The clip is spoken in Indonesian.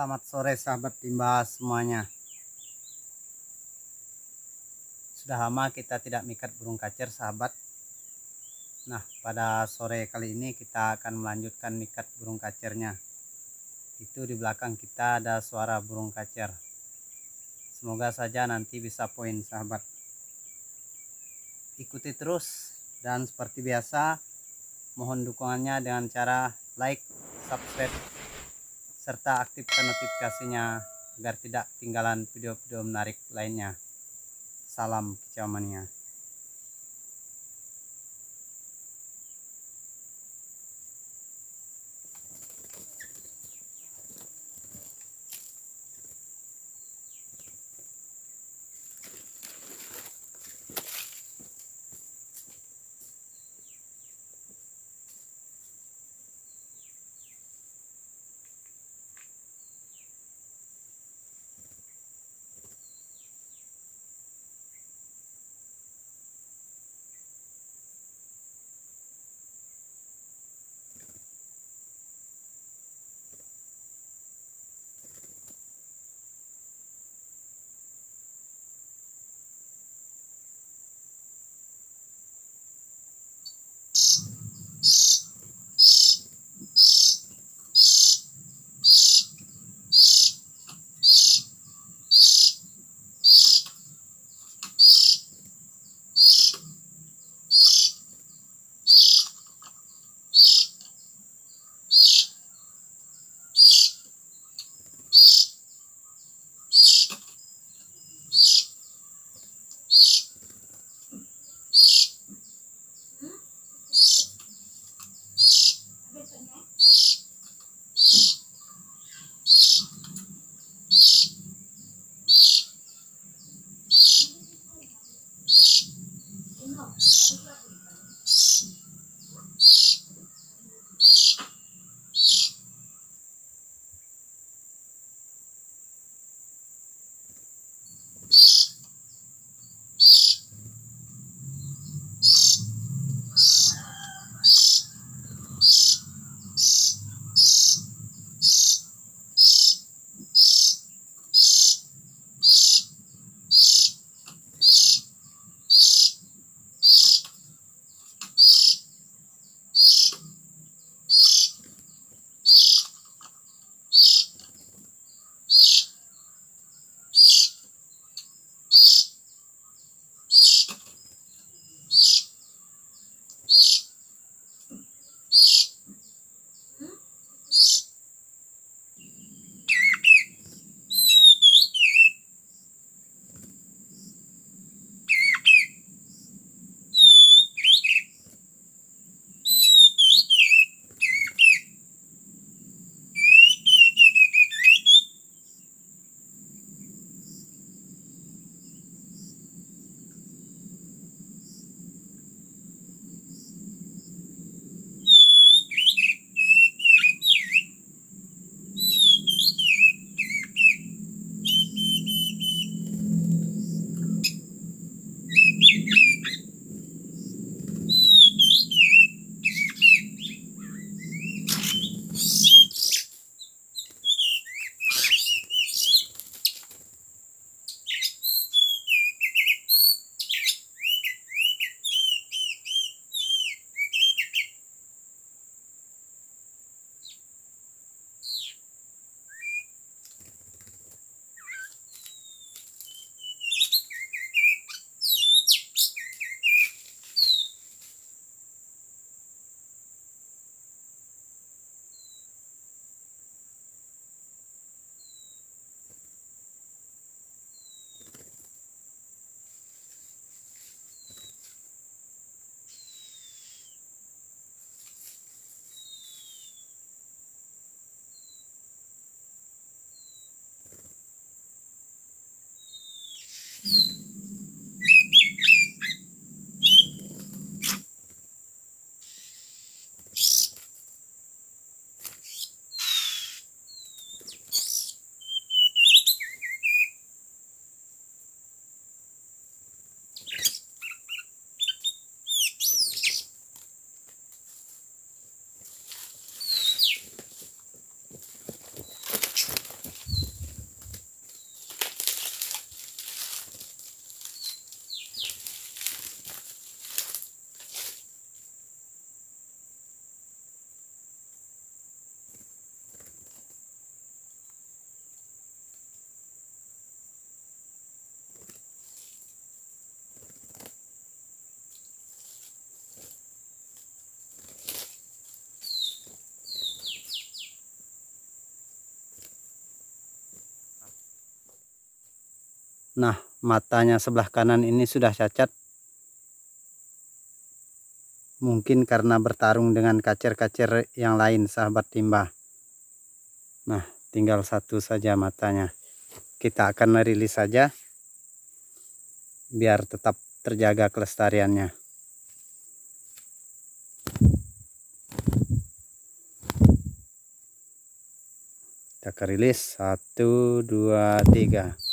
Selamat sore sahabat timba semuanya. Sudah lama kita tidak mikat burung kacer sahabat. Nah pada sore kali ini kita akan melanjutkan mikat burung kacernya. Itu di belakang kita ada suara burung kacer. Semoga saja nanti bisa poin sahabat. Ikuti terus dan seperti biasa mohon dukungannya dengan cara like, subscribe, serta aktifkan notifikasinya agar tidak ketinggalan video-video menarik lainnya. Salam kicau Nah, matanya sebelah kanan ini sudah cacat. Mungkin karena bertarung dengan kacer-kacer yang lain, sahabat timba. Nah, tinggal satu saja matanya. Kita akan merilis saja biar tetap terjaga kelestariannya. Kita rilis satu, dua, tiga.